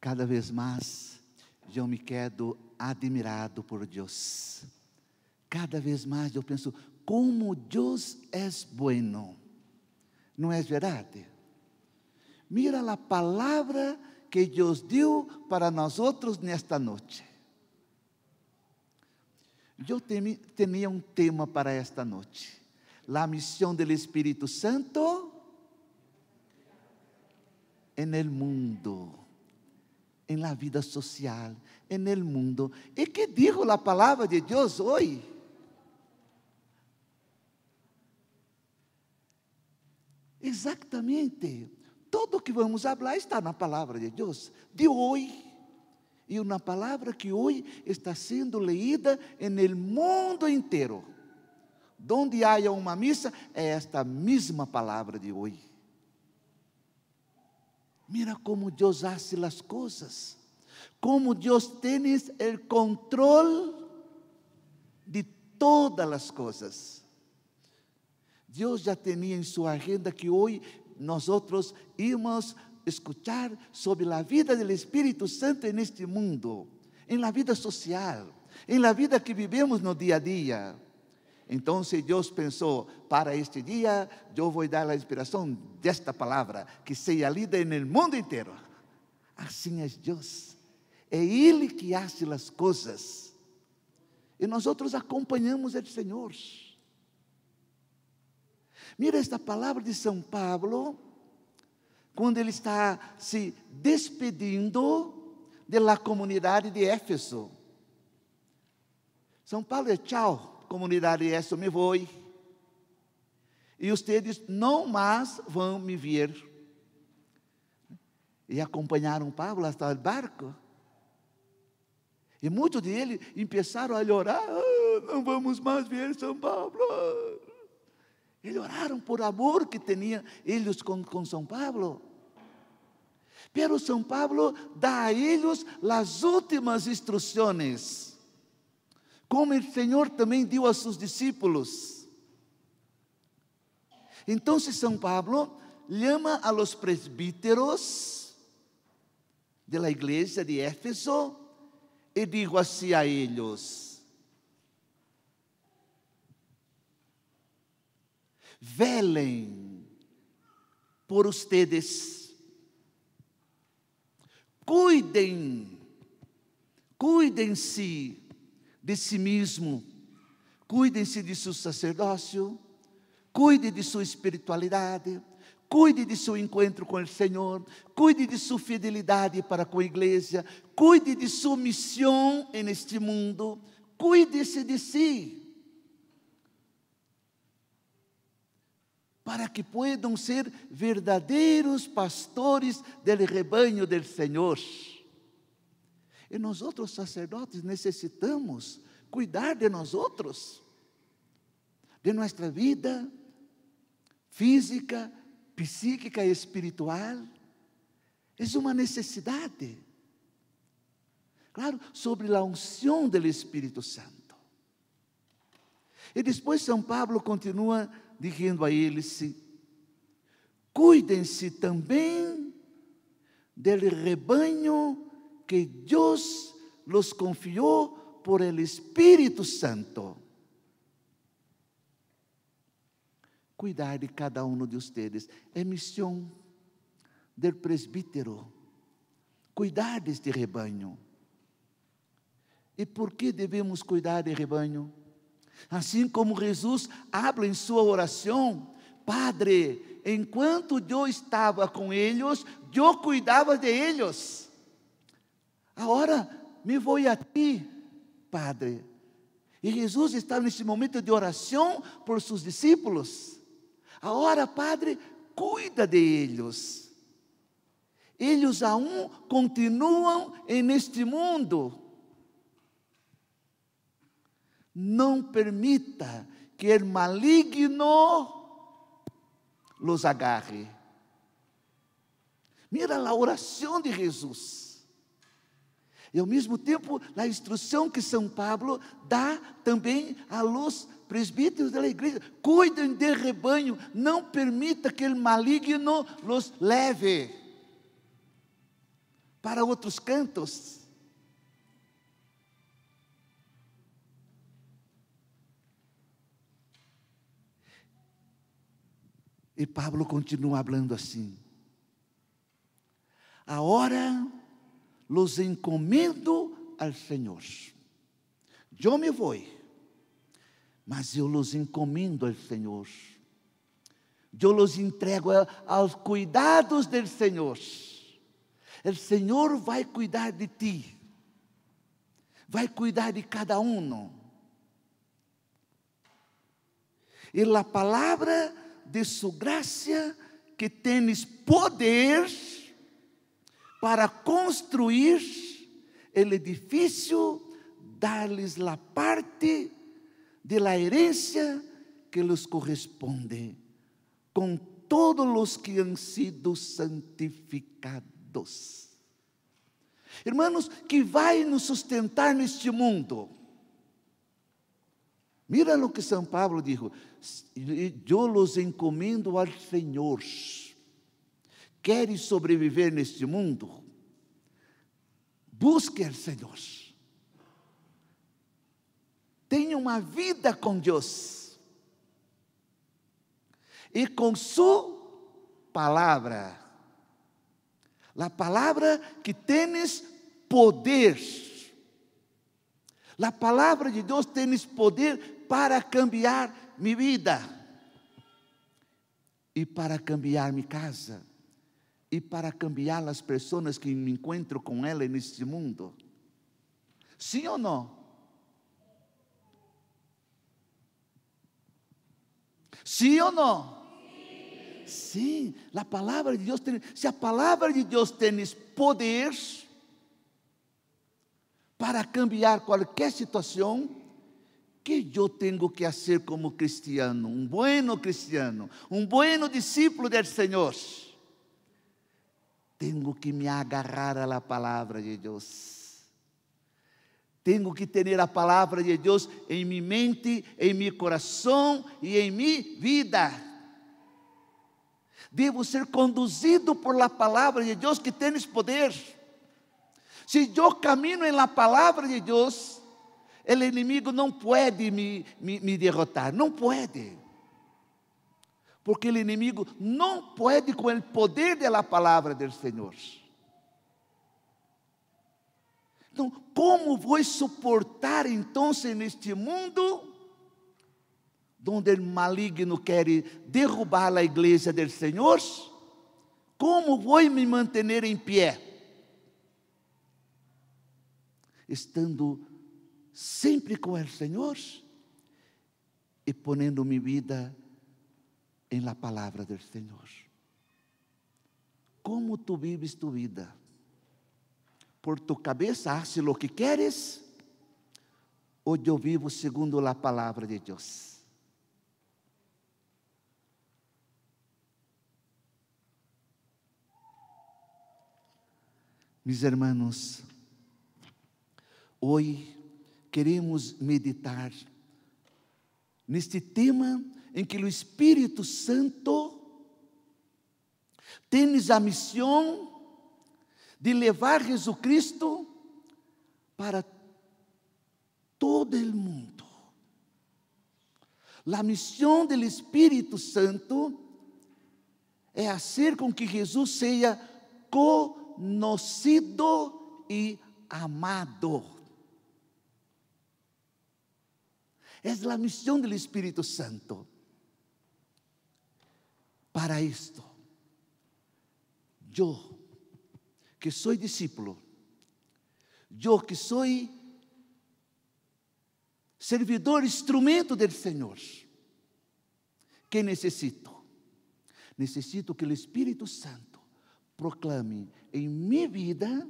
Cada vez mais eu me quedo admirado por Deus. Cada vez mais eu penso como Deus é bueno. Não é verdade? Mira a palavra que Deus deu para nós outros nesta noite. Eu tinha um tema para esta noite: a missão do Espírito Santo en el mundo em la vida social, en el mundo. E que dijo la palavra de Deus hoje? Exatamente. Todo o que vamos falar está na palavra de Deus, de hoje. E uma palavra que hoje está sendo leída el mundo inteiro. Donde haja uma missa, é esta mesma palavra de hoje. Mira cómo Dios hace las cosas. Cómo Dios tiene el control de todas las cosas. Dios ya tenía en su agenda que hoy nosotros íbamos a escuchar sobre la vida del Espíritu Santo en este mundo, en la vida social, en la vida que vivimos el día a día. Então, se Deus pensou para este dia, eu vou dar a inspiração desta palavra, que seja lida no mundo inteiro. Assim é Deus. É Ele que hace as coisas. E nós outros acompanhamos o Senhor. Mira esta palavra de São Paulo, quando ele está se despedindo da comunidade de Éfeso. São Paulo é tchau comunidade esta me vou. E vocês não mais vão me ver. E acompanharam Pablo até o barco. E muitos deles começaram a orar: ah, não vamos mais ver São Paulo. Eles oraram por amor que tinham eles com, com São Paulo. Mas São Paulo dá a eles as últimas instruções como o Senhor também deu a seus discípulos. Então, São Pablo chama a los presbíteros de la igreja de Éfeso e digo assim a eles: velem por ustedes, cuidem, cuidem-se de si mesmo. Cuide-se de seu sacerdócio, cuide de sua espiritualidade, cuide de seu encontro com o Senhor, cuide de sua fidelidade para com a igreja, cuide de sua missão neste mundo, cuide-se de si. Para que possam ser verdadeiros pastores do rebanho do Senhor. E nós outros sacerdotes necessitamos cuidar de nós outros, de nossa vida física, psíquica e espiritual. É uma necessidade. Claro, sobre a unção do Espírito Santo. E depois São Paulo continua dizendo a eles: cuidem-se também do rebanho que Deus los confiou por el Espírito Santo. Cuidar de cada um de ustedes é missão do presbítero. Cuidar deste rebanho. E por que devemos cuidar de rebanho? Assim como Jesus habla em sua oração, Padre, enquanto eu estava com eles, eu cuidava de eles. Agora me vou a ti, Padre. E Jesus estava nesse momento de oração por seus discípulos. Agora, Padre, cuida deles. Eles aún continuam neste mundo. Não permita que o maligno los agarre. Mira a oração de Jesus. E ao mesmo tempo, na instrução que São Paulo dá também à luz, presbíteros da igreja, cuidem de rebanho, não permita que o maligno os leve para outros cantos. E Pablo continua falando assim: a hora los encomendo ao Senhor. Eu me vou, mas eu los encomendo ao Senhor. Eu los entrego aos cuidados do Senhor. O Senhor vai cuidar de ti, vai cuidar de cada um. E a palavra de sua graça que tens poder para construir el edifício, dar-lhes la parte de la herencia que lhes corresponde, com todos os que han sido santificados. Irmãos, que vai nos sustentar neste mundo. Mira o que São Paulo dijo: Eu os encomendo ao Senhor Queres sobreviver neste mundo? Busque o Senhor. Tenha uma vida com Deus. E com Sua palavra. A palavra que tens poder. A palavra de Deus tens poder para cambiar minha vida e para cambiar minha casa e para cambiar as pessoas que me encontro com ela neste mundo. Sim ou não? Sim ou não? Sim, a palavra de Deus tem, se a palavra de Deus tem poder para cambiar qualquer situação, que eu tenho que fazer como cristiano, um bueno cristiano, um bueno discípulo do Senhor? Tenho que me agarrar à palavra de Deus. Tenho que ter a palavra de Deus em minha mente, em meu coração e em minha vida. Devo ser conduzido por la palavra de Deus que tem esse poder. Se eu camino em la palavra de Deus, o inimigo não pode me, me, me derrotar, não pode porque o inimigo não pode com o poder da palavra do Senhor. Então, como vou suportar então neste mundo onde o maligno quer derrubar a igreja do Senhor? Como vou me manter em pé? Estando sempre com o Senhor e ponendo minha vida em la palavra do Senhor. Como tu vives tu vida? ¿Por tu cabeça haces lo que queres? Ou eu vivo segundo a palavra de Deus? Mis hermanos, hoje queremos meditar neste tema em que o Espírito Santo tens a missão de levar Jesus Cristo para todo o mundo. A missão do Espírito Santo é fazer com que Jesus seja conhecido e amado. Es la misión del Espíritu Santo. Para esto, yo que soy discípulo, yo que soy servidor, instrumento del Señor, ¿qué necesito? Necesito que el Espíritu Santo proclame en mi vida,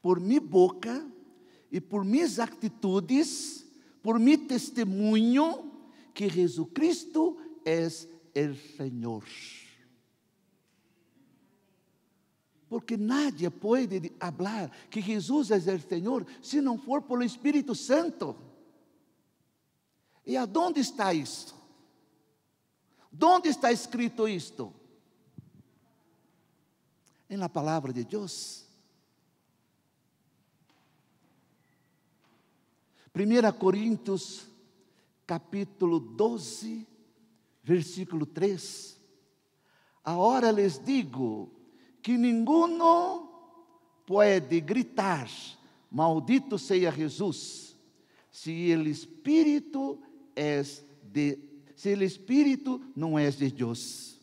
por mi boca y por mis actitudes, por mi testemunho que Jesucristo é o Senhor. Porque nadie pode falar que Jesus é o Senhor se não for pelo Espírito Santo. E aonde está isso? Onde está escrito isto? Em la palavra de Deus. 1 Coríntios, capítulo 12, versículo 3. Agora lhes digo que ninguno pode gritar, maldito seja Jesus, se ele espírito é de, se o espírito não é de Deus.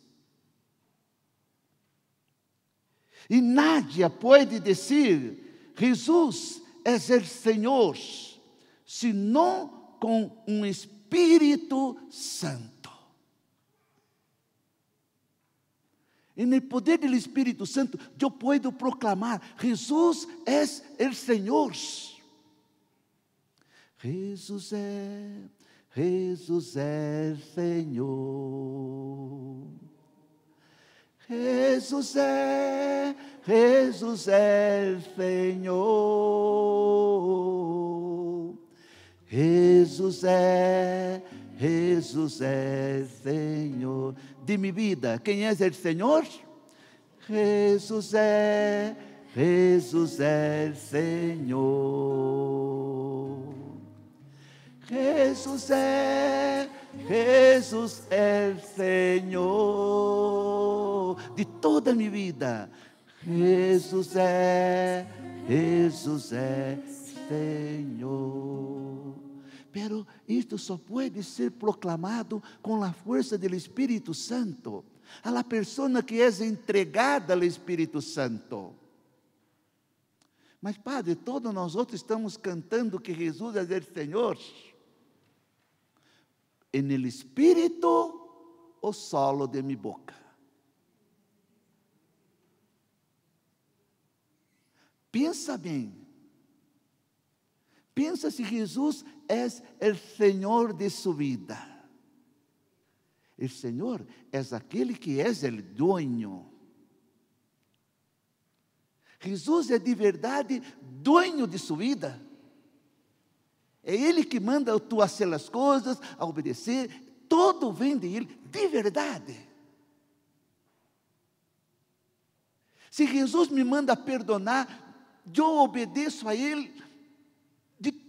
E nadie pode dizer, Jesus é o Senhor senão com um Espírito Santo. E no poder do Espírito Santo, eu posso proclamar: Jesus é o Senhor. Jesus é, Jesus é Senhor. Jesus é, Jesus é Senhor. Jesus é, Jesus é Senhor de minha vida. Quem é o Senhor? Jesus é, Jesus é Senhor. Jesus é, Jesus é Senhor de toda a minha vida. Jesus é, Jesus é Senhor, Pero isto só pode ser proclamado com a força do Espírito Santo, a la persona que é entregada ao Espírito Santo. Mas, Padre, todos nós outros estamos cantando que Jesus é o Senhor. En el Espírito, o solo de mi boca. Pensa bem, Piensa si Jesús es el Señor de su vida. El Señor es aquel que es el dueño. Jesus é de verdade dono de sua vida. É Ele que manda tu a as coisas, a obedecer, todo vem de Ele, de verdade. Se Jesus me manda perdonar, eu obedeço a Ele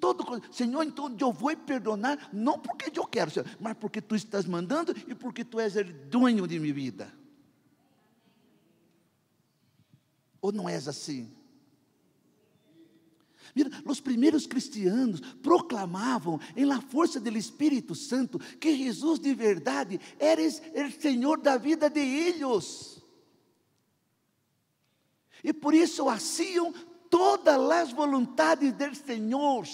todo Senhor, então eu vou perdonar, não porque eu quero, Senhor, mas porque tu estás mandando e porque tu és o dono de minha vida. Ou não és assim? Mira, os primeiros cristianos proclamavam, em la força do Espírito Santo, que Jesus de verdade era o Senhor da vida de eles. E por isso o haciam todas as vontades do Senhor.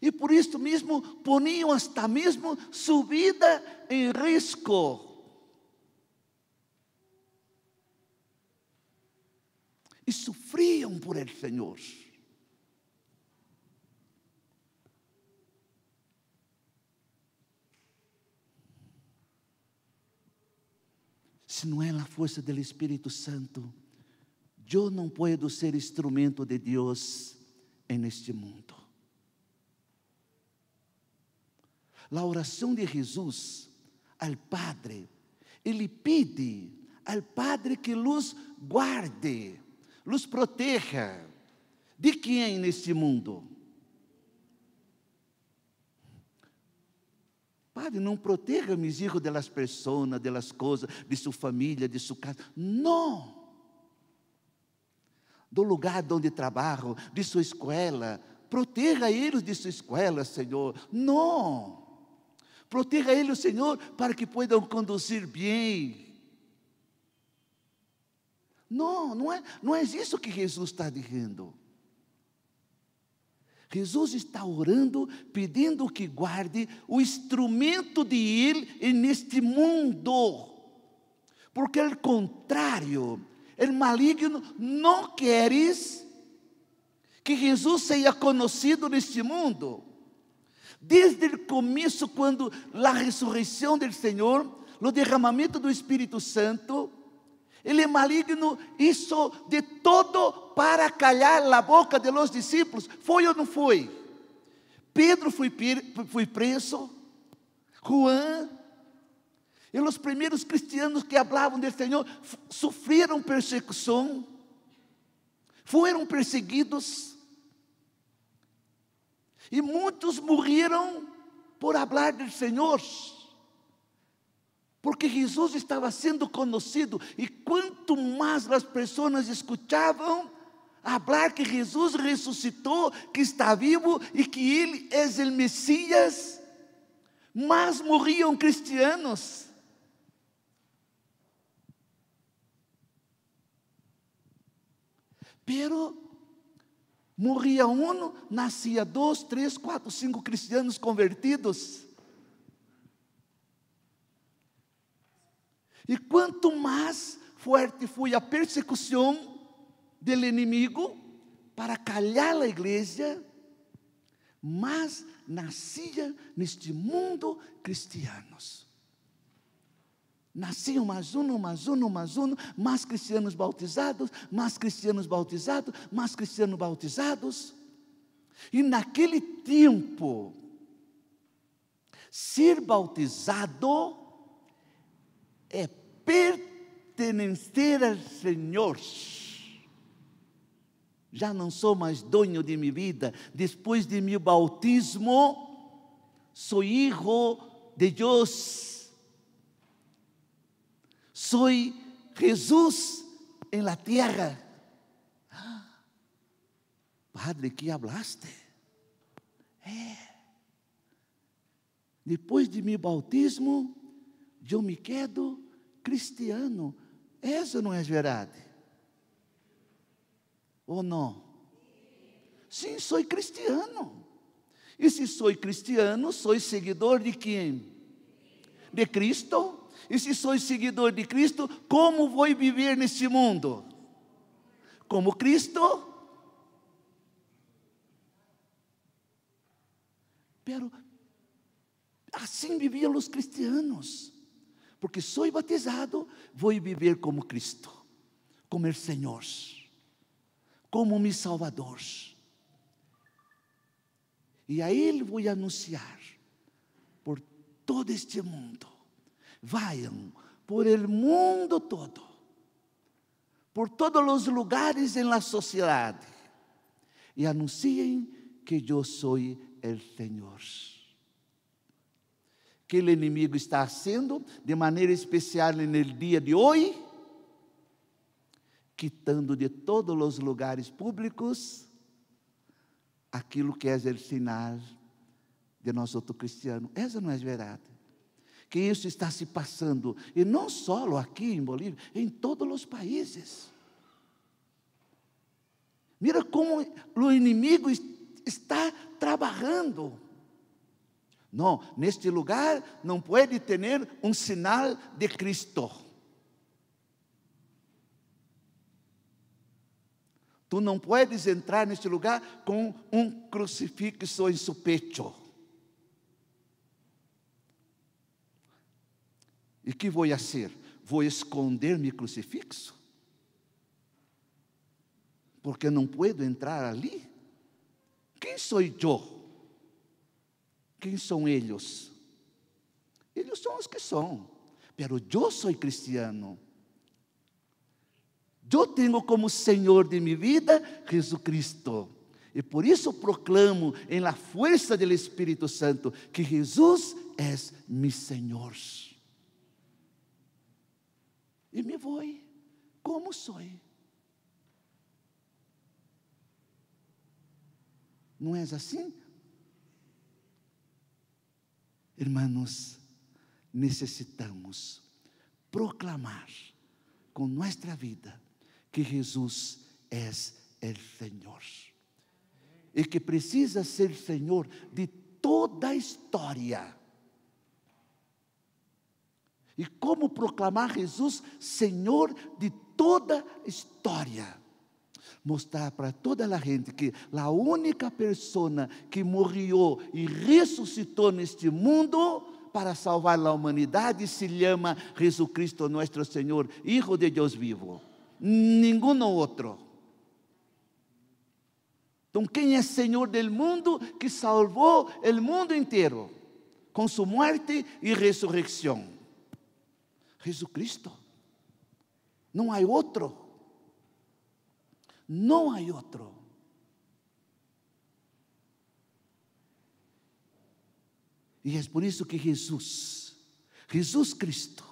E por isso mesmo poniam até mesmo sua vida em risco. E sofriam por el Senhor. Se não é a força do Espírito Santo, eu não posso ser instrumento de Deus en este mundo. La oração de Jesus al Padre, ele pede al Padre que nos guarde, nos proteja. De quem é neste mundo? Padre, não proteja mis hijos de las personas, de las coisas, de sua família, de sua casa. Não! do lugar onde trabalham, de sua escola. Proteja eles de sua escola, Senhor. Não! Proteja eles, Senhor, para que possam conduzir bem. Não, não é, não é isso que Jesus está dizendo. Jesus está orando, pedindo que guarde o instrumento de Ele neste mundo. Porque, ao contrário, ele maligno não queres que Jesus seja conhecido neste mundo. Desde o começo, quando a ressurreição do Senhor, o derramamento do Espírito Santo, ele maligno isso de todo para calhar a boca de los discípulos. Foi ou não foi? Pedro foi, foi preso, Juan e os primeiros cristianos que falavam do Senhor sofreram persecução, foram perseguidos, e muitos morreram por falar do Senhor, porque Jesus estava sendo conhecido, e quanto mais as pessoas escutavam, falar que Jesus ressuscitou, que está vivo e que Ele é o Messias, mas morriam cristianos. Pero morria um, nascia dois, três, quatro, cinco cristianos convertidos. E quanto mais forte foi a persecução do inimigo para calhar a igreja, mais nascia neste mundo cristianos. Nasciam mais um, mais um, mais um, mais cristianos bautizados, mais cristianos bautizados, mais cristianos bautizados. E naquele tempo, ser bautizado é pertencer ao Senhor. Já não sou mais dono de minha vida. Depois de meu bautismo, sou filho de Deus. Soy Jesús en la tierra. Padre, que hablaste? É. Eh, Depois de meu bautismo, eu me quedo cristiano. Essa não é verdade? Ou não? Sim, sou cristiano. E se sou cristiano, sou seguidor de quem? De Cristo. E se sois seguidor de Cristo, como vou viver neste mundo? Como Cristo? Pero, assim viviam os cristianos. Porque sou batizado, vou viver como Cristo, como o Senhor, como meu Salvador. E a Ele vou anunciar por todo este mundo Vayan por el mundo todo, por todos os lugares en la sociedad, e anunciem que yo soy el Señor. Que o inimigo está haciendo de maneira especial no dia de hoje, quitando de todos os lugares públicos aquilo que é o sinal de nós outro cristiano. Essa não é verdade que isso está se passando, e não só aqui em Bolívia, em todos os países. Mira como o inimigo está trabalhando. Não, neste lugar não pode ter um sinal de Cristo. Tu não podes entrar neste lugar com um crucifixo em seu pecho. E que vou fazer? ser? Vou esconder-me crucifixo? Porque não puedo entrar ali? Quem sou eu? Quem são eles? Eles são os que são, pero eu sou cristiano. Eu tenho como Senhor de minha vida Jesus Cristo. E por isso proclamo, em la força do Espírito Santo, que Jesus é meu Senhor e me vou como sou. Não é assim? Irmãos, necessitamos proclamar com nossa vida que Jesus é o Senhor. E que precisa ser Senhor de toda a história e como proclamar Jesus Senhor de toda a história. Mostrar para toda a gente que a única pessoa que morreu e ressuscitou neste mundo para salvar a humanidade se chama Jesus Cristo, nosso Senhor, Hijo de Deus vivo. Nenhum outro. Então, quem é Senhor do mundo que salvou o mundo inteiro com sua morte e ressurreição? Jesucristo. No hay otro. No hay otro. E é por isso que Jesus, Jesus Cristo,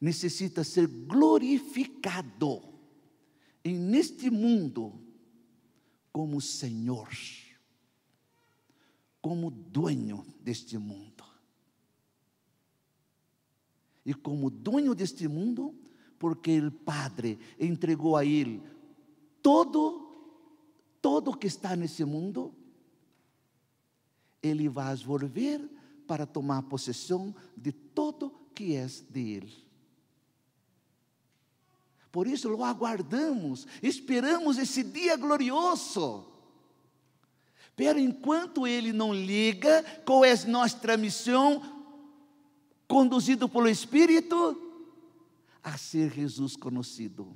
necessita ser glorificado em neste mundo como Senhor, como dono deste mundo e como dono deste mundo, porque o Padre entregou a ele todo todo que está nesse mundo, ele vai volver para tomar possessão de todo que é de ele. Por isso lo aguardamos, esperamos esse dia glorioso. Pero enquanto ele não liga, qual é nossa missão? conduzido pelo Espírito, a ser Jesus conhecido.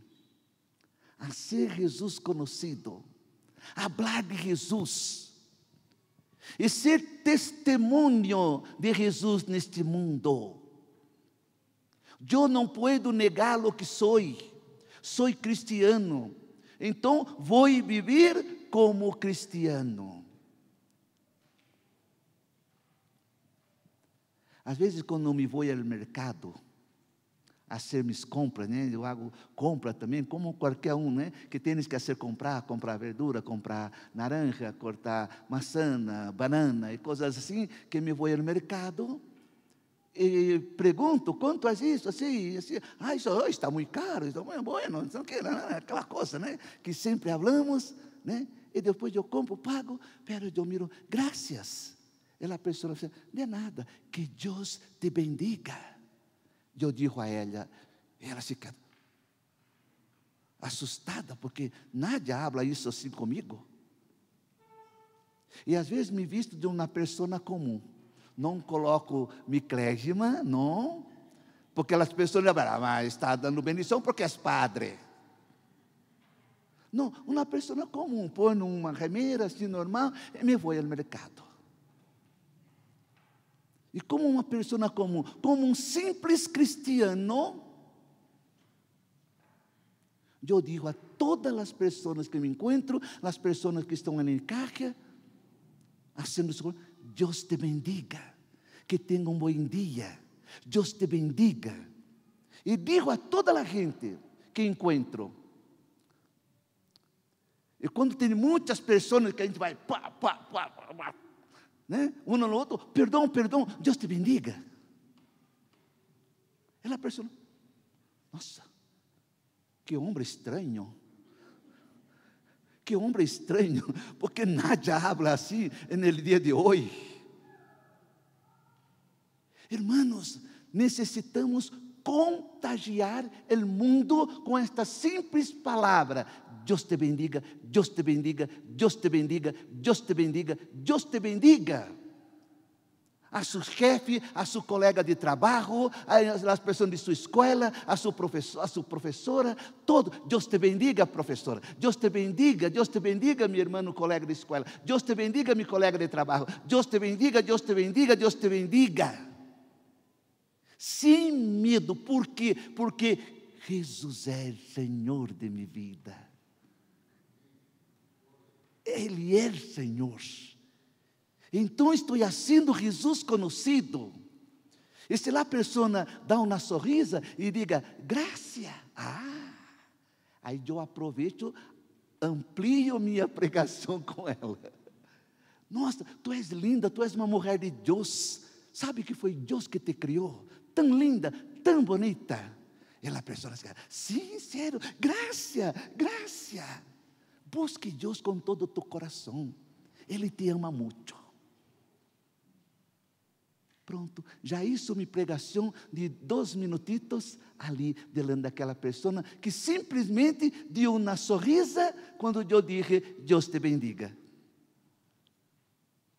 A ser Jesus conhecido. Hablar de Jesus. E ser testemunho de Jesus neste mundo. Eu não posso negar o que sou. Sou cristiano. Então, vou viver como cristiano. Às vezes, quando me vou ao mercado, a ser mis compras, né? Eu hago compra também, como qualquer um, né? Que tens que fazer comprar, comprar verdura, comprar naranja, cortar maçã, banana e coisas assim, que me vou ao mercado e pergunto quanto é isso, assim, assim, ah, isso oh, está muito caro, isso é bueno, não que, aquela coisa, né? Que sempre falamos, né? E depois eu compro, pago, pero eu miro, graças, ela pensou assim, de é nada, que Deus te bendiga. Eu digo a ela, ela fica assustada, porque nadie habla isso assim comigo. E às vezes me visto de uma pessoa comum. Não coloco miclégima, não, porque as pessoas lembram, ah, mas está dando bendição porque é padre. Não, uma pessoa comum, põe numa remeira assim normal e me vou ao mercado. E como uma pessoa comum, como um simples cristiano, eu digo a todas as pessoas que me encontro, as pessoas que estão ali em casa, haciendo su Deus te bendiga, que tenha um bom dia, Deus te bendiga. E digo a toda a gente que encontro, e quando tem muitas pessoas que a gente vai pá, pá, pá, pá, né? um no outro, perdão, perdão, Deus te bendiga. Ela pensou, nossa, que homem estranho, que homem estranho, porque Nádia habla assim no dia de hoje. Irmãos, necessitamos contagiar el mundo com esta simples palavra: Deus te bendiga, Deus te bendiga, Deus te bendiga, Deus te bendiga, Deus te bendiga. A seu chefe, a seu colega de trabalho, as pessoas de sua escola, a sua, professor, a sua professora, todo. Deus te bendiga, professora. Deus te bendiga, Deus te bendiga, meu irmão, colega de escola. Deus te bendiga, meu colega de trabalho. Deus te bendiga, Deus te bendiga, Deus te bendiga sem medo. Por quê? Porque Jesus é Senhor de minha vida. Ele é Senhor. Então estou sendo Jesus conhecido. E se lá a pessoa dá uma sorrisa e diga, graça, ah, aí eu aproveito, amplio minha pregação com ela. Nossa, tu és linda, tu és uma mulher de Deus. Sabe que foi Deus que te criou? tão linda, tão bonita. E a pessoa diz, sim, sério, graça, graça. Busque Deus com todo o teu coração. Ele te ama muito. Pronto, já isso me pregação de dois minutitos ali, delante daquela pessoa que simplesmente deu uma sorrisa quando eu disse: Deus te bendiga.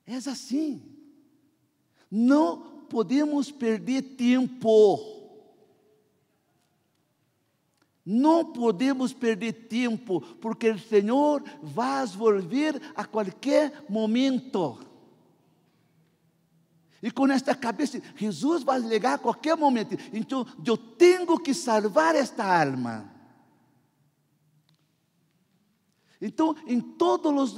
É assim. Não podemos perder tempo. Não podemos perder tempo, porque o Senhor vai volver a qualquer momento. E com esta cabeça, Jesus vai chegar a qualquer momento. Então, eu tenho que salvar esta alma. Então, em todos os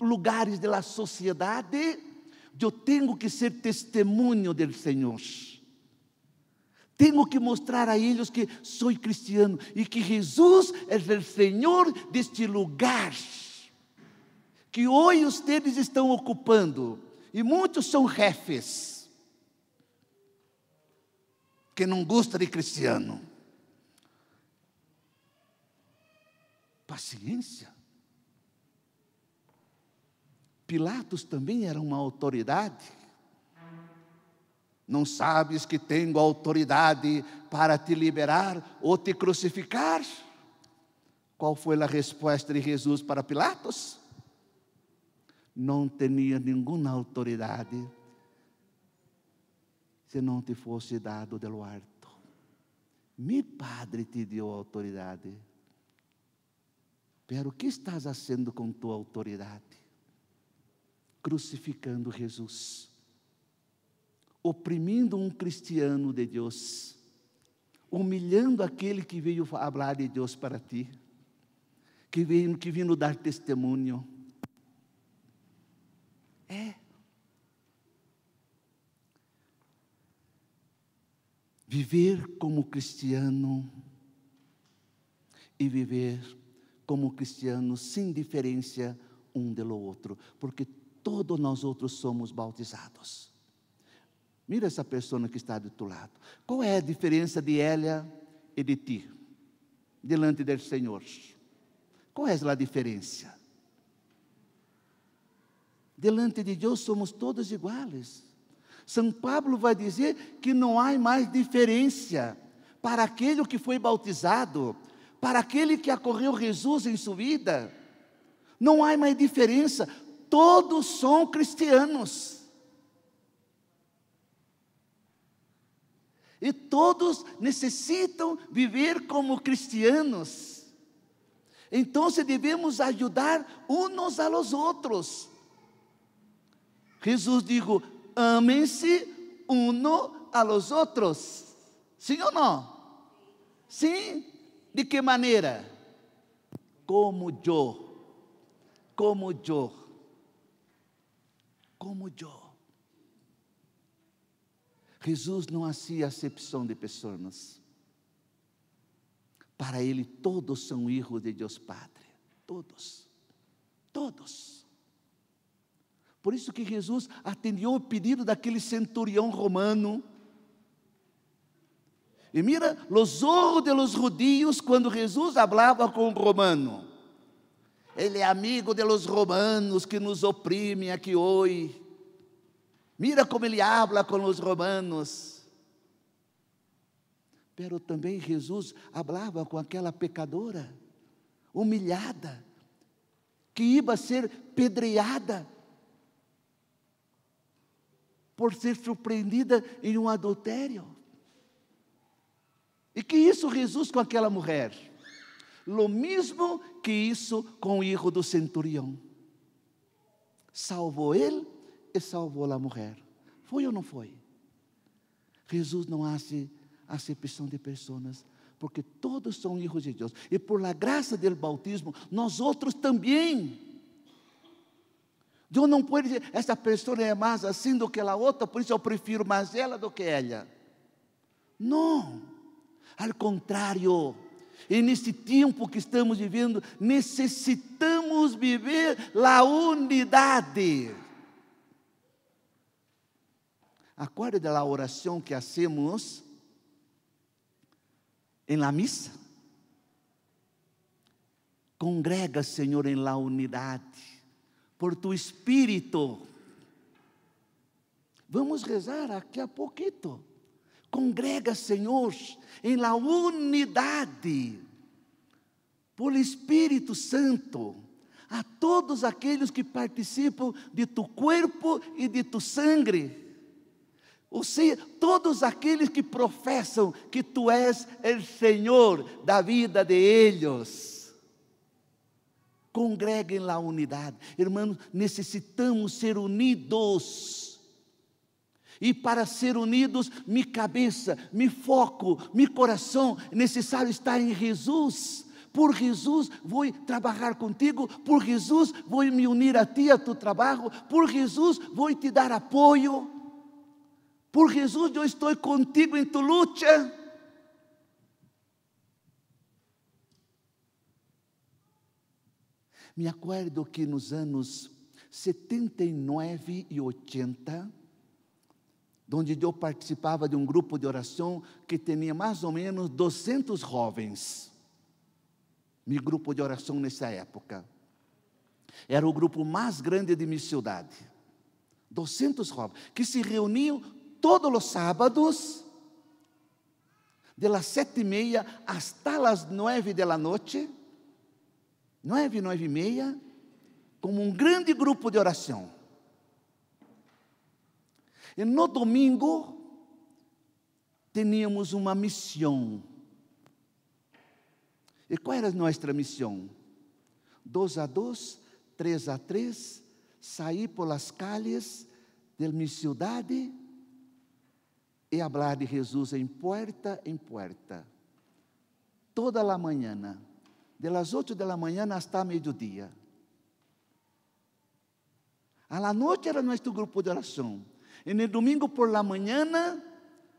lugares da sociedade, eu tenho que ser testemunho do Senhor. Tenho que mostrar a eles que sou cristiano e que Jesus é o Senhor deste lugar que hoje eles estão ocupando. E muitos são refes que não gostam de cristiano. Paciência. Pilatos também era uma autoridade. Não sabes que tenho autoridade para te liberar ou te crucificar? Qual foi a resposta de Jesus para Pilatos? Não tinha nenhuma autoridade se não te fosse dado de lo alto. Padre te deu autoridade. Pero o que estás fazendo com tua autoridade? crucificando Jesus, oprimindo um cristiano de Deus, humilhando aquele que veio falar de Deus para ti, que veio, que veio dar testemunho. É. Viver como cristiano e viver como cristiano sem diferença um do outro, porque todos nós outros somos bautizados. Mira essa pessoa que está do teu lado. Qual é a diferença de ela e de ti? Delante do Senhor. Qual é a diferença? Delante de Deus somos todos iguais. São Paulo vai dizer que não há mais diferença para aquele que foi bautizado, para aquele que acorreu Jesus em sua vida. Não há mais diferença, todos são cristianos. E todos necessitam viver como cristianos. Então devemos ajudar uns aos outros. Jesus digo: amem-se uno aos outros. Sim ou não? Sim. De que maneira? Como eu. Como eu como eu. Jesus não fazia acepção de pessoas. Para ele, todos são filhos de Deus Padre. Todos. Todos. Por isso que Jesus atendeu o pedido daquele centurião romano. E mira, losorro ojos de los judíos quando Jesus falava com o romano. Ele é amigo de los romanos que nos oprimem aqui hoje. Mira como ele habla com os romanos. Pero também Jesus hablava com aquela pecadora, humilhada, que iba ser pedreada por ser surpreendida em um adultério. E que isso Jesus com aquela mulher? Lo mesmo que isso com o hijo do centurião. Salvou ele e salvou a mulher. Foi ou não foi? Jesus não hace acepção de pessoas, porque todos são filhos de Deus. E por la graça do bautismo, nós outros também. Deus não pode dizer, essa pessoa é mais assim do que a outra, por isso eu prefiro mais ela do que ela. Não, ao contrário. E nesse tempo que estamos vivendo, necessitamos viver la unidade. Acorde da oração que hacemos em la missa. Congrega, Senhor, em la unidade, por tu Espírito. Vamos rezar aqui a pouquinho. Congrega, Senhor, em la unidade, por Espírito Santo, a todos aqueles que participam de tu corpo e de tu sangue. Ou seja, todos aqueles que professam que tu és o Senhor da vida de eles. Congreguem la unidade. Irmãos, necessitamos ser unidos e para ser unidos, me cabeça, me foco, me coração, é necessário estar em Jesus. Por Jesus vou trabalhar contigo, por Jesus vou me unir a ti, a tu trabalho, por Jesus vou te dar apoio. Por Jesus eu estou contigo em tu luta. Me acordo que nos anos 79 e 80, onde eu participava de um grupo de oração que tinha mais ou menos 200 jovens. Meu grupo de oração nessa época era o grupo mais grande de minha cidade. 200 jovens que se reuniam todos os sábados, de las sete e meia até as nove da noite, nove, nove e meia, como um grande grupo de oração. E no domingo, tínhamos uma missão. E qual era a nossa missão? Dois a dois, três a três, sair pelas calles de minha cidade e falar de Jesus em porta em porta. Toda a manhã, de las oito da manhã até meio-dia. À noite era nosso grupo de oração. E no domingo por la manhã,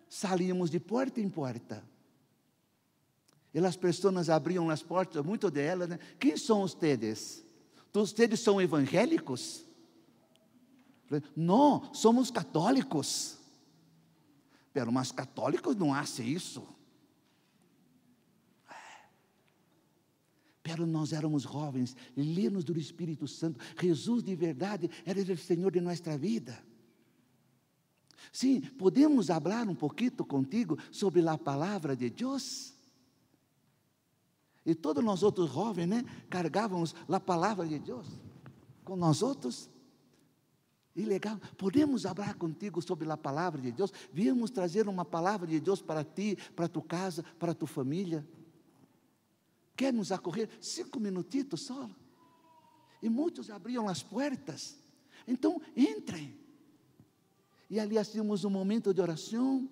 salíamos de porta em porta. E as pessoas abriam as portas, muito delas, né? Quem são vocês? Vocês são evangélicos? Não, somos católicos. Pero, mas católicos não fazem isso. É. Pero nós éramos jovens, llenos do Espírito Santo. Jesus de verdade era o Senhor de nossa vida. Sim, podemos falar um pouquinho contigo sobre a palavra de Deus? E todos nós outros jovens, né, cargávamos a palavra de Deus com nós outros. E legal, podemos falar contigo sobre a palavra de Deus? Viemos trazer uma palavra de Deus para ti, para tu casa, para tu família. Quer nos acorrer? Cinco minutitos só. E muitos abriam as portas. Então, entrem e ali hacíamos um momento de oração.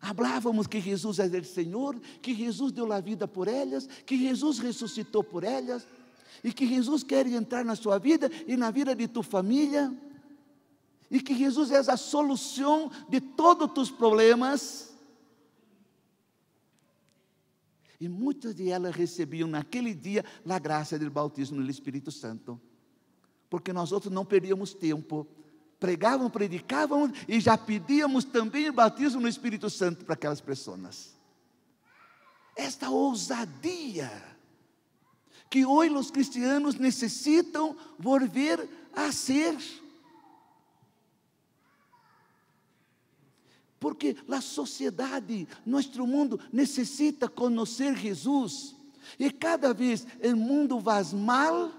Hablávamos que Jesus é o Senhor, que Jesus deu a vida por elas, que Jesus ressuscitou por elas e que Jesus quer entrar na sua vida e na vida de tua família, e que Jesus é a solução de todos os problemas. E muitas de elas recebiam naquele dia a graça do bautismo no Espírito Santo, porque nós outros não perdíamos tempo, pregavam, predicavam e já pedíamos também o batismo no Espírito Santo para aquelas pessoas. Esta ousadia que hoje os cristianos necessitam volver a ser. Porque a sociedade, nosso mundo, necessita conhecer Jesus. E cada vez o mundo vai mal,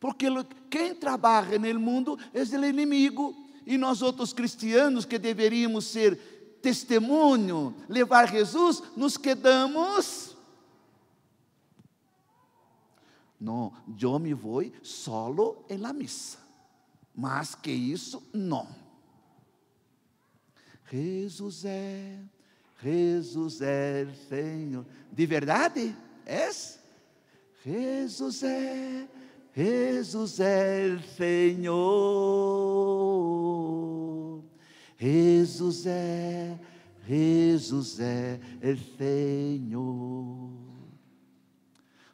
porque quem trabalha no mundo é o inimigo. E nós outros cristianos que deveríamos ser testemunho, levar Jesus, nos quedamos. Não, eu me vou solo em la missa. Mas que isso, não. Jesus é, Jesus é Senhor. De verdade? És? Jesus é é o Senhor. Jesus é, Jesus é o Senhor.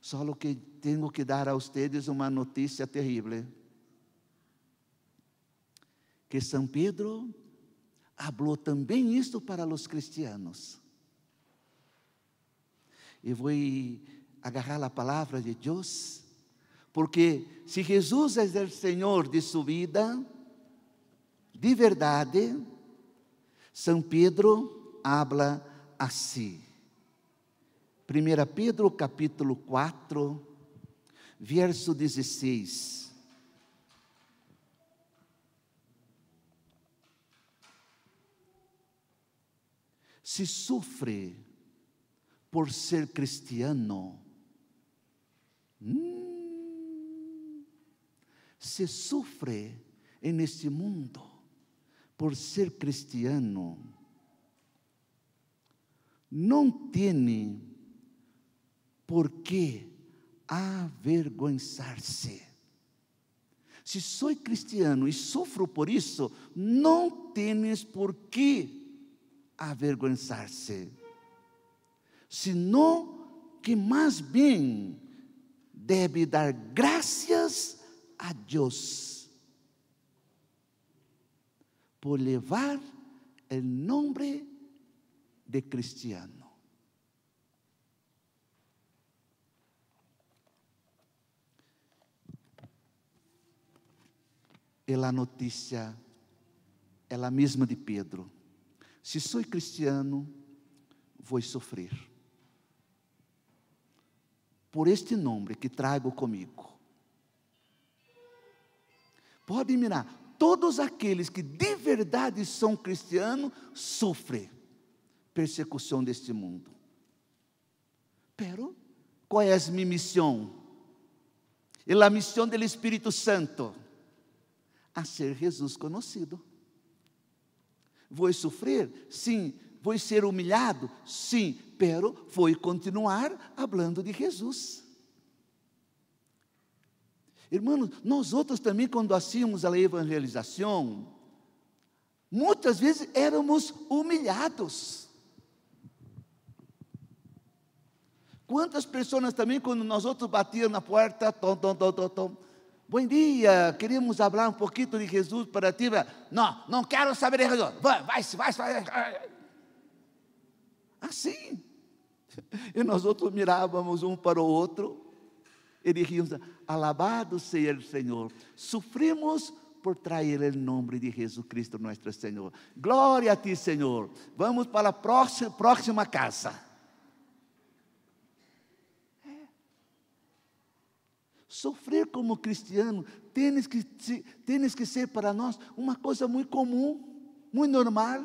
Só que tenho que dar a vocês uma notícia terrível. Que São Pedro falou também isto para os cristianos. E vou agarrar a palavra de Deus porque se Jesus é o Senhor de sua vida, de verdade, São Pedro habla assim. 1 Pedro capítulo 4, verso 16. Se sofre por ser cristiano, hum, se sufre en este mundo por ser cristiano. Não tem por que avergonhar-se. Se sou cristiano e sofro por isso, não tens por que avergonhar-se. Senão que mais bem deve dar graças a Dios por llevar el nombre de cristiano. E é notícia é a mesma de Pedro. Se si sou cristiano, vou sofrer. Por este nome que trago comigo. Pode mirar, todos aqueles que de verdade são cristianos sofrem persecução deste mundo. Pero, qual é a minha missão? É a missão do Espírito Santo a ser Jesus conhecido. Vou sofrer? Sim. Vou ser humilhado? Sim. Pero vou continuar falando de Jesus. Irmãos, nós outros também, quando hacíamos a evangelização, muitas vezes éramos humilhados. Quantas pessoas também, quando nós outros batiam na porta, tom, tom, tom, tom, tom, bom dia, queríamos falar um pouquinho de Jesus para ti, não, não quero saber de Jesus, vai, vai, vai, vai. Assim. E nós outros mirávamos um para o outro, ele riu, alabado seja o Senhor. Sofremos por trair o nome de Jesus Cristo, nosso Senhor. Glória a ti, Senhor. Vamos para a próxima, próxima casa. É. Sofrer como cristiano tem que, que ser para nós uma coisa muito comum, muito normal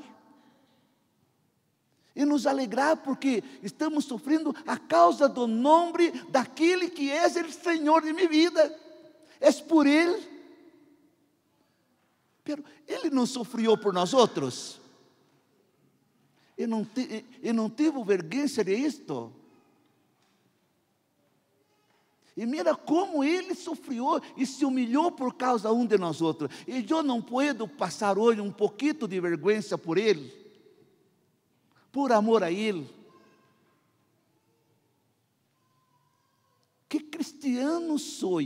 e nos alegrar porque estamos sofrendo a causa do nome daquele que é o Senhor de minha vida. É por Ele. Pero Ele não sofreu por nós outros. Eu não, te, não tive vergonha de isto. E mira como ele sofreu e se humilhou por causa um de nós outros. E eu não posso passar hoje um pouquinho de vergonha por ele por amor a Ele. Que cristiano sou?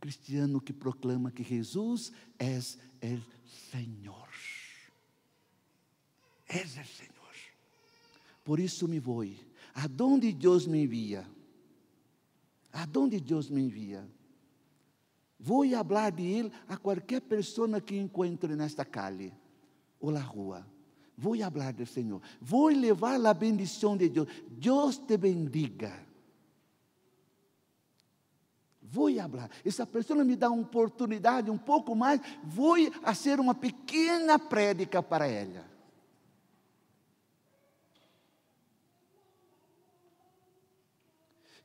Cristiano que proclama que Jesus é o Senhor. É o Senhor. Por isso me vou. Aonde Deus me envia? Aonde Deus me envia? Vou falar de Ele a qualquer pessoa que encontre nesta calle ou na rua. Vou falar do Senhor. Vou levar a bendição de Deus. Deus te bendiga. Vou falar. Essa pessoa me dá uma oportunidade um pouco mais. Vou fazer uma pequena prédica para ela.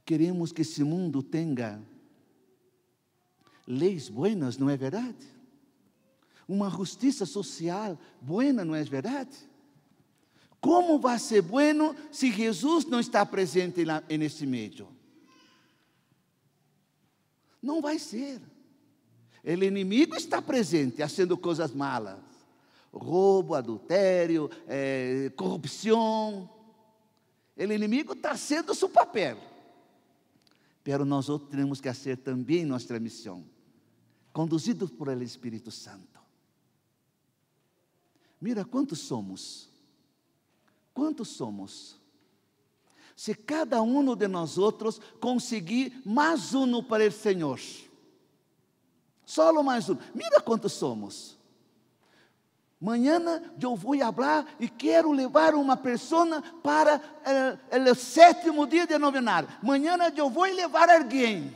Queremos que esse mundo tenha leis buenas, não é verdade? Uma justiça social buena, não é verdade? Como vai ser bueno se Jesus não está presente nesse meio? Não vai ser. O inimigo está presente, fazendo coisas malas: roubo, adultério, eh, corrupção. O inimigo está sendo seu papel. Pero nós outros temos que fazer também nossa missão conduzidos por el Espírito Santo. Mira quantos somos. Quantos somos? Se cada um de nós outros conseguir mais um para o Senhor. Solo mais um. Mira quantos somos. Manhã eu vou falar e quero levar uma pessoa para o sétimo dia de novenário. Manhã eu vou levar alguém.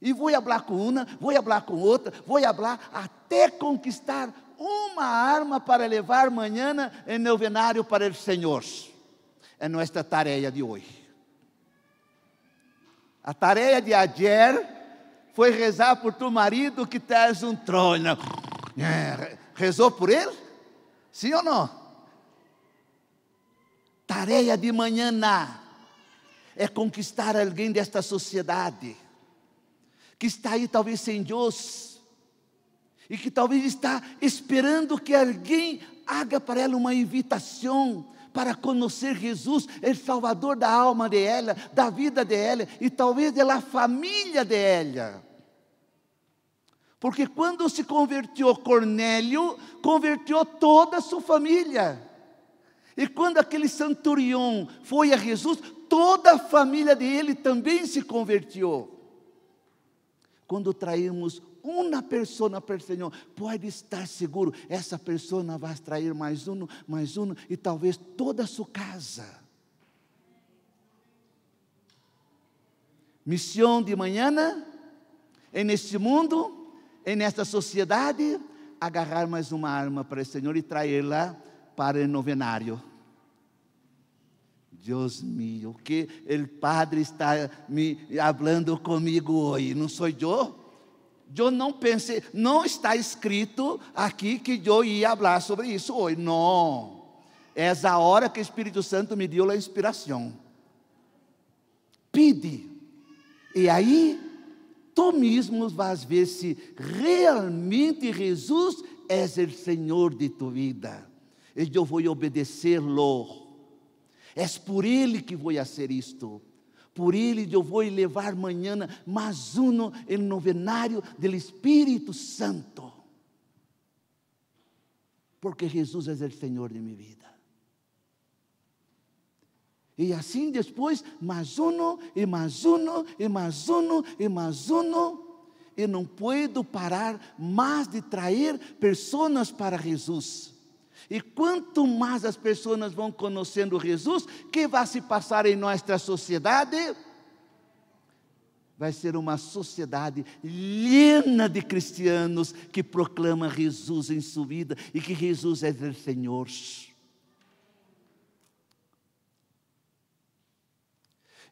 E vou falar com uma, vou falar com outra, vou falar até conquistar uma arma para levar amanhã em venário para o Senhor. É nossa tarefa de hoje. A tarefa de ayer foi rezar por tu marido que tens um trono. Eh, rezou por ele? Sim ou não? Tarefa de manhã é conquistar alguém desta sociedade que está aí talvez sem Deus, e que talvez está esperando que alguém haga para ela uma invitação para conhecer Jesus, o Salvador da alma dela, ela, da vida dela ela e talvez da família dela. ela. Porque quando se convertiu Cornélio, convertiu toda a sua família. E quando aquele centurião foi a Jesus, toda a família dele também se convertiu quando trairmos uma pessoa para o Senhor, pode estar seguro, essa pessoa vai trair mais um, mais um, e talvez toda a sua casa. Missão de manhã, e neste mundo, em nesta sociedade, agarrar mais uma arma para o Senhor e traí-la para o novenário. Deus o que o Padre está me falando comigo hoje, não sou eu? Eu não pensei, não está escrito aqui que eu ia falar sobre isso hoje, não. É a hora que o Espírito Santo me deu a inspiração. Pide, e aí tu mesmo vas ver se realmente Jesus é o Senhor de tu vida. E eu vou obedecer-lo é por ele que vou fazer isto. Por ele eu vou levar amanhã mais um em novenário do Espírito Santo. Porque Jesus é o Senhor de minha vida. E assim depois, mais um, e mais um, e mais um, e mais um. E não puedo parar mais de trair pessoas para Jesus e quanto mais as pessoas vão conhecendo Jesus, que vai se passar em nossa sociedade? Vai ser uma sociedade llena de cristianos que proclama Jesus em sua vida e que Jesus é o Senhor.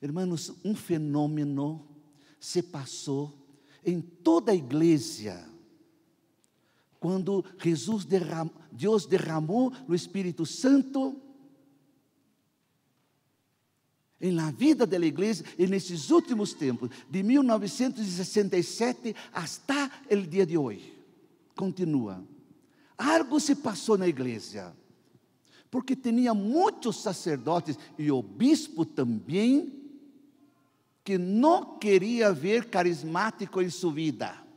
Irmãos, um fenômeno se passou em toda a igreja quando Jesus derram, Deus derramou no Espírito Santo em na vida da igreja e nesses últimos tempos, de 1967 até o dia de hoje. Continua. Algo se passou na igreja, porque tinha muitos sacerdotes e o bispo também que não queria ver carismático em sua vida.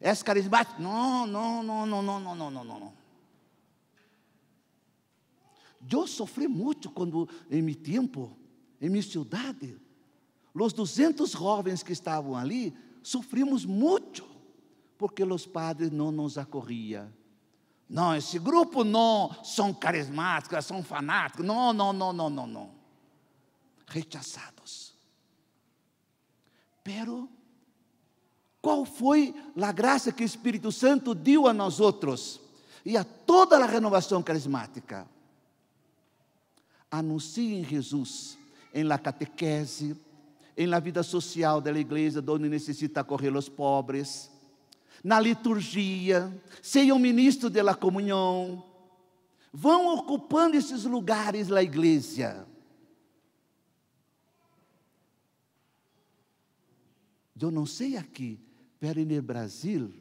És carismático? Não, não, não, não, não, não, não, não, não. Eu sofri muito quando, em meu tempo, em minha cidade, os 200 jovens que estavam ali, sofrimos muito, porque os padres não nos acorriam. Não, esse grupo não são carismáticos, são fanáticos. Não, não, não, não, não, não. Rechazados. Pero qual foi a graça que o Espírito Santo deu a nós outros e a toda a renovação carismática? Anunciem Jesus em la catequese, em la vida social da igreja, onde necessita correr os pobres, na liturgia, sejam ministros da comunhão. Vão ocupando esses lugares na igreja Eu não sei aqui, pero no Brasil,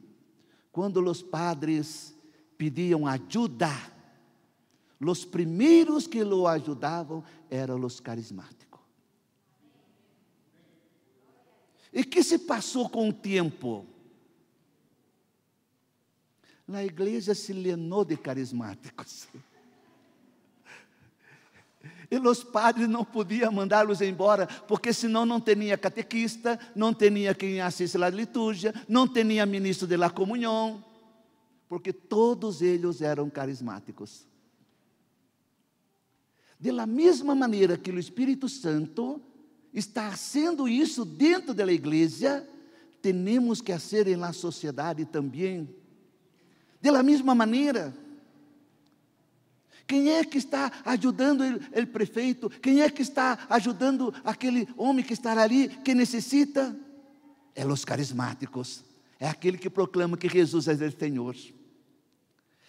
quando os padres pediam ajuda, os primeiros que lo ajudavam eram os carismáticos. E que se passou com o tempo? Na igreja se lenou de carismáticos. E os padres não podiam mandá-los embora, porque senão não tinha catequista, não tinha quem assiste à liturgia, não tinha ministro de la comunhão, porque todos eles eram carismáticos. De la mesma maneira que o Espírito Santo está sendo isso dentro da igreja, temos que fazer na sociedade também. De la mesma maneira, quem é que está ajudando o prefeito? Quem é que está ajudando aquele homem que está ali, que necessita? É os carismáticos. É aquele que proclama que Jesus é o Senhor.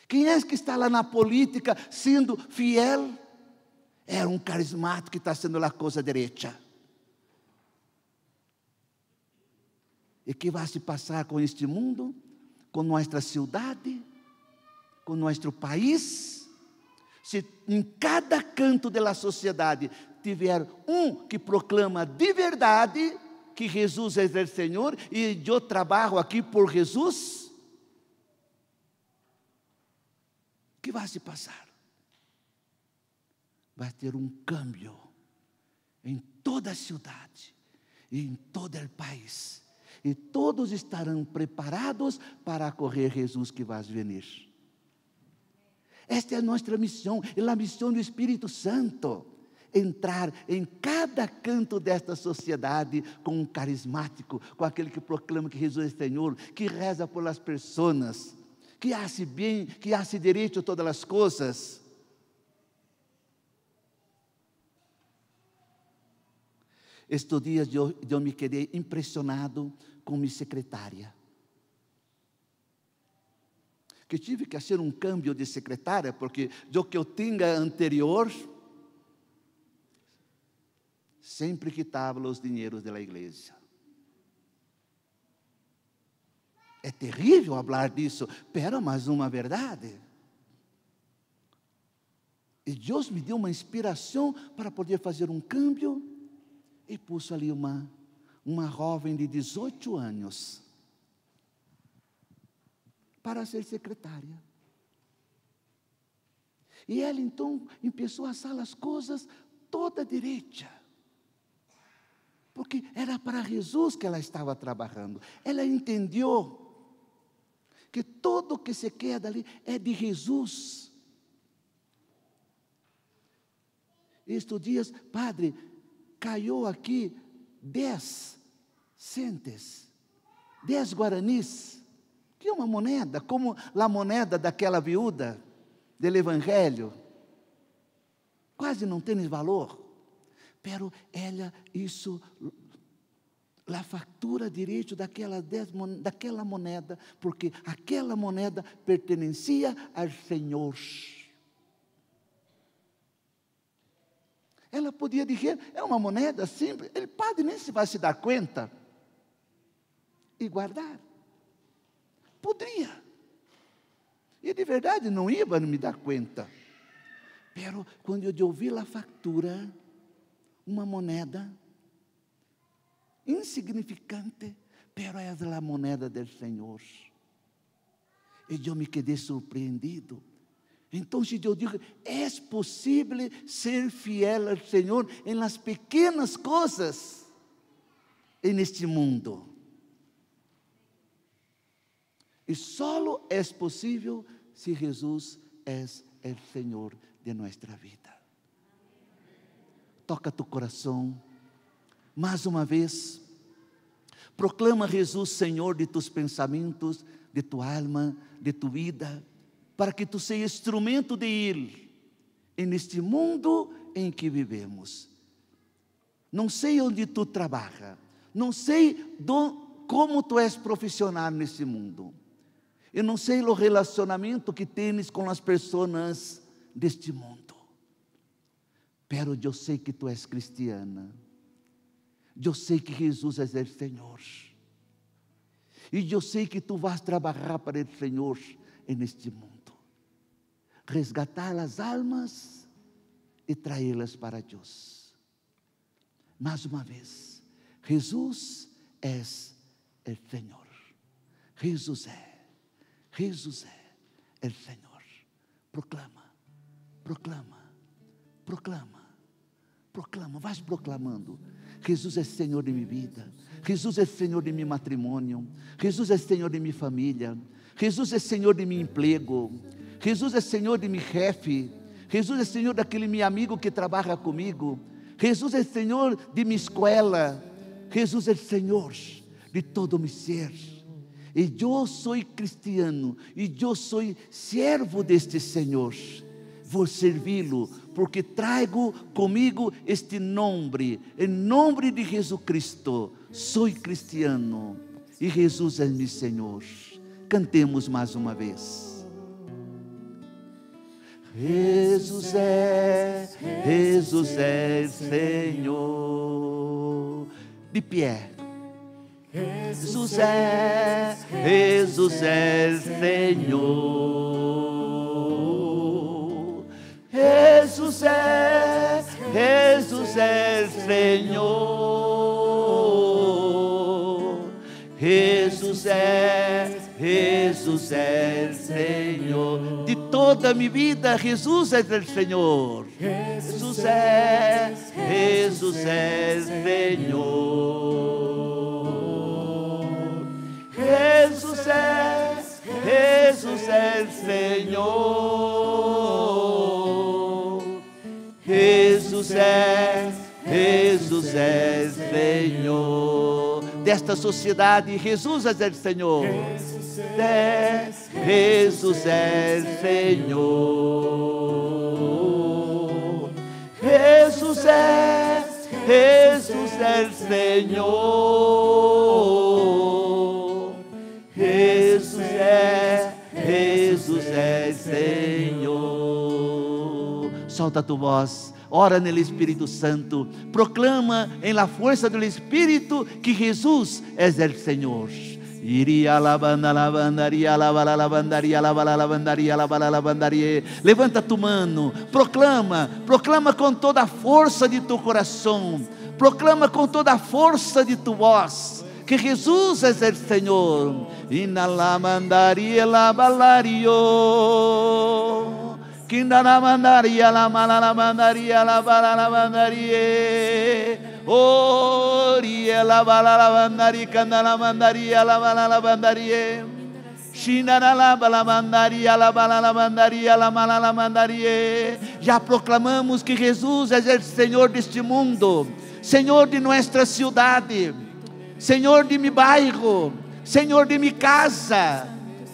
Quem é que está lá na política sendo fiel? É um carismático que está sendo a coisa direita. E que vai se passar com este mundo, com nossa cidade, com nosso país? se em cada canto da sociedade tiver um que proclama de verdade que Jesus é o Senhor e eu trabalho aqui por Jesus, o que vai se passar? Vai ter um câmbio em toda a cidade e em todo o país. E todos estarão preparados para correr Jesus que vai vir. Esta é a nossa missão, e é a missão do Espírito Santo. Entrar em cada canto desta sociedade com um carismático, com aquele que proclama que Jesus é Senhor, que reza pelas pessoas, que hace bem, que hace direito a todas as coisas. Estes dias eu, eu me quedei impressionado com minha secretária que tive que fazer um cambio de secretária, porque do que eu tinha anterior, sempre quitava os dinheiros da igreja. É terrível falar disso, pero mais uma verdade. E Deus me deu uma inspiração para poder fazer um câmbio e pus ali uma uma jovem de 18 anos para ser secretária. E ela então começou a assar as coisas toda direita. Porque era para Jesus que ela estava trabalhando. Ela entendeu que tudo o que se quer dali é de Jesus. Estes dias, padre, caiu aqui dez centes, dez guaranis que uma moneda, como a moneda daquela viúda do Evangelho. Quase não tem valor, pero ela isso a factura direito daquela, daquela moneda, porque aquela moneda pertencia ao Senhor. Ela podia dizer, é uma moneda simples, ele padre nem se vai se dar conta e guardar podria E de verdade não ia me dar conta. Pero quando eu ouvi a factura, uma moneda insignificante, pero é a moneda do Senhor. E eu me quedei surpreendido. Então eu digo, é possível ser fiel ao Senhor em las pequenas coisas neste mundo. E solo é possível se Jesus é o Senhor de nossa vida. Toca tu coração, mais uma vez, proclama Jesus Senhor de tus pensamentos, de tu alma, de tu vida, para que tu seja instrumento de Ele neste mundo em que vivemos. Não sei onde tu trabalha, não sei do, como tu és profissional nesse mundo eu não sei o relacionamento que tens com as pessoas deste mundo, pero eu sei que tu és cristiana. Eu sei que Jesus é o Senhor. E eu sei que tu vas trabalhar para o Senhor neste mundo. Resgatar as almas e traí las para Deus. Mais uma vez, Jesus é o Senhor. Jesus é. Jesus é, o é Senhor. Proclama, proclama, proclama, proclama, vas proclamando. Jesus é Senhor de minha vida. Jesus é Senhor de meu matrimônio. Jesus é Senhor de minha família. Jesus é Senhor de meu emprego. Jesus é Senhor de meu chefe. Jesus é Senhor daquele meu amigo que trabalha comigo. Jesus é Senhor de minha escola. Jesus é Senhor de todo o meu ser. E eu sou cristiano, e eu sou servo deste Senhor. Vou servi-lo, porque trago comigo este nome, em nome de Jesus Cristo. Sou cristiano e Jesus é meu Senhor. Cantemos mais uma vez. Jesus é, Jesus é Senhor. De pé. Jesus é, Jesus é Senhor. Jesus é, Jesus é Senhor. Jesus é, Jesus é Senhor. De toda a minha vida, Jesus é o Senhor. Jesus é, Jesus é Senhor. Jesus é Jesús el Señor. Jesus é, Jesús el Senhor. Desta sociedade, Jesus é o Senhor. Jesus é o Senhor. Jesus é, Jesus é o Senhor. é Senhor. Solta a tua voz, ora no Espírito Santo, proclama em la força do Espírito que Jesus é o Senhor. Iria lavanda, lavandaria, lava, lavandaria, lava, lavandaria, lava, lavandaria. Levanta tu mano, proclama, proclama com toda a força de teu coração, proclama com toda a força de tu voz que Jesus é o Senhor. E na la balario. na la malalamandaria la balalamandaria. Orie la balalamandaria candalamandaria la mandaria Já proclamamos que Jesus é o Senhor deste mundo, Senhor de nossa cidade. Senhor de meu bairro, Senhor de minha casa,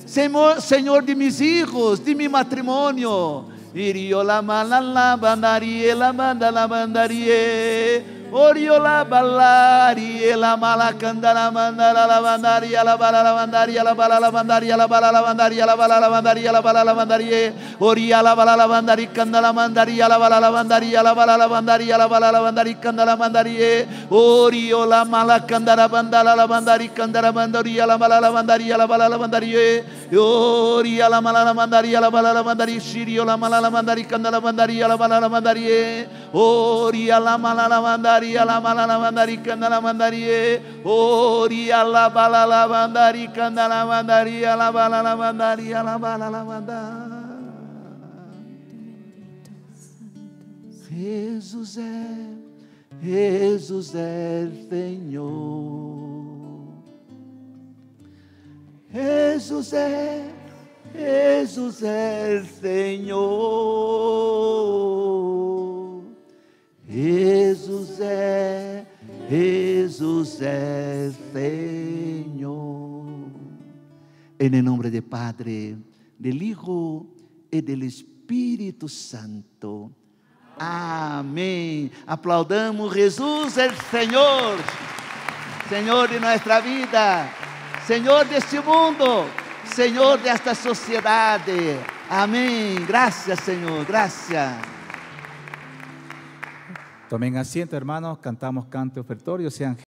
Senhor, Senhor de meus filhos, de meu matrimônio. Iriolamalabandarie, labandarie. Oriola balari, ela la mandara lavandari, ela balalavandari, ela balalavandari, ela balalavandari, ela balalavandari, ela balalavandari, oriala balalavandari, candala mandari, ela mandari ela balalavandari, ela balalavandari, candala mandari, oriola malacandara bandala lavandari, candara mandari, ela mandari ela balalavandari, oriala mandari ela balalavandari, siriola malalavandari, candala mandari, ela balalavandari, la malalavandari, mandaria la malala mandarica na la mandarie oria la balala mandarica na la mandaria eh. la balala mandaria la balala Jesus é Jesus é Senhor Jesus é Jesus é Senhor Jesus é, Jesus é Senhor. Em nome de Padre, del Hijo e del Espírito Santo. Amém. Aplaudamos Jesus, é Senhor, Senhor de nossa vida, Senhor deste mundo, Senhor desta sociedade. Amém. Graças, Senhor, graças. Tomen asiento, hermanos, cantamos cante ofertorio, sean